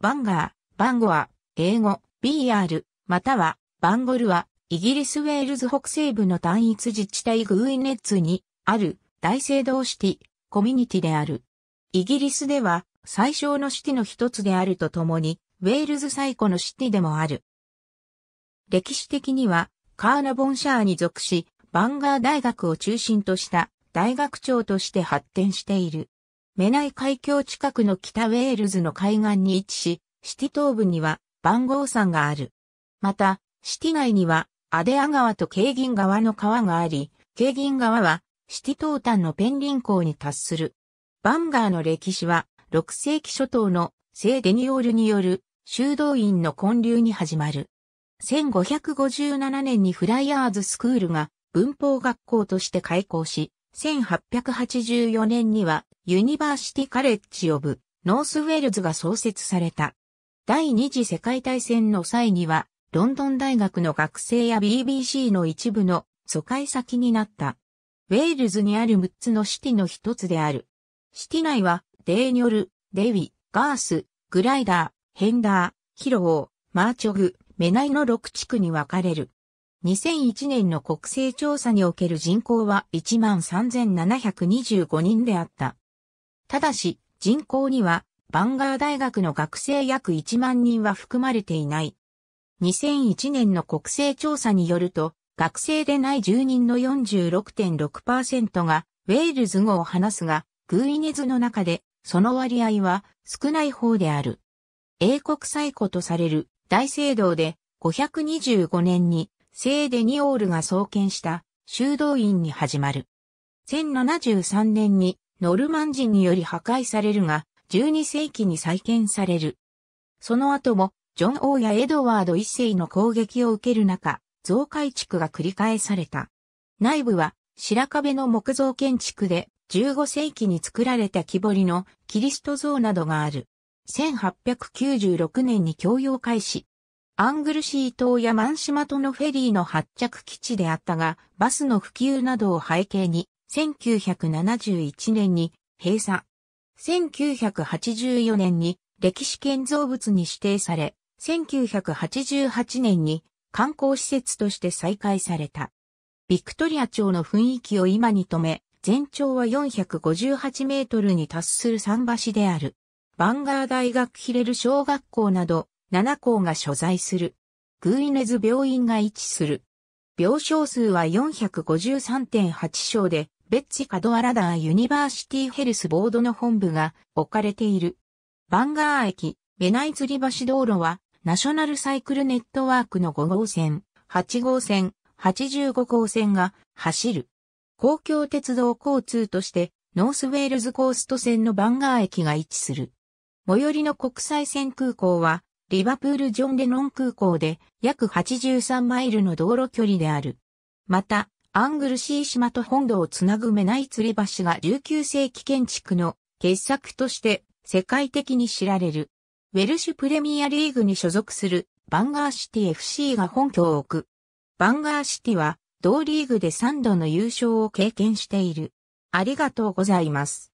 バンガー、バンゴア、英語、BR、または、バンゴルは、イギリス・ウェールズ北西部の単一自治体グーイネッツに、ある、大聖堂シティ、コミュニティである。イギリスでは、最小のシティの一つであるとともに、ウェールズ最古のシティでもある。歴史的には、カーナボンシャーに属し、バンガー大学を中心とした大学長として発展している。メナイ海峡近くの北ウェールズの海岸に位置し、シティ東部には番号山がある。また、シティ内にはアデア川とケーギン川の川があり、ケーギン川はシティ東端のペンリン港に達する。バンガーの歴史は6世紀初頭の聖デニオールによる修道院の建立に始まる。1557年にフライヤーズスクールが文法学校として開校し、1884年にはユニバーシティカレッジ・オブ・ノースウェールズが創設された。第二次世界大戦の際には、ロンドン大学の学生や BBC の一部の疎開先になった。ウェールズにある6つのシティの一つである。シティ内は、デーニョル、デウィ、ガース、グライダー、ヘンダー、ヒロー、マーチョグ、メナイの6地区に分かれる。2001年の国勢調査における人口は13,725人であった。ただし、人口には、バンガー大学の学生約1万人は含まれていない。2001年の国勢調査によると、学生でない住人の46.6%が、ウェールズ語を話すが、グーイネズの中で、その割合は少ない方である。英国最古とされる大聖堂で525年に聖デニオールが創建した修道院に始まる。1073年にノルマン人により破壊されるが、12世紀に再建される。その後も、ジョン王やエドワード一世の攻撃を受ける中、増改築が繰り返された。内部は白壁の木造建築で15世紀に作られた木彫りのキリスト像などがある。1896年に供用開始、アングルシー島やマン島とのフェリーの発着基地であったが、バスの普及などを背景に、1971年に閉鎖。1984年に歴史建造物に指定され、1988年に観光施設として再開された。ビクトリア町の雰囲気を今に留め、全長は458メートルに達する桟橋である。バンガー大学ヒレル小学校など、7校が所在する。グーイネズ病院が位置する。病床数は453.8床で、ベッチカドアラダーユニバーシティヘルスボードの本部が置かれている。バンガー駅、ベナイ釣リ橋道路は、ナショナルサイクルネットワークの5号線、8号線、85号線が走る。公共鉄道交通として、ノースウェールズコースト線のバンガー駅が位置する。最寄りの国際線空港は、リバプールジョン・レノン空港で約83マイルの道路距離である。また、アングルシー島と本土をつなぐメナイ吊り橋が19世紀建築の傑作として世界的に知られる。ウェルシュプレミアリーグに所属するバンガーシティ FC が本拠を置く。バンガーシティは同リーグで3度の優勝を経験している。ありがとうございます。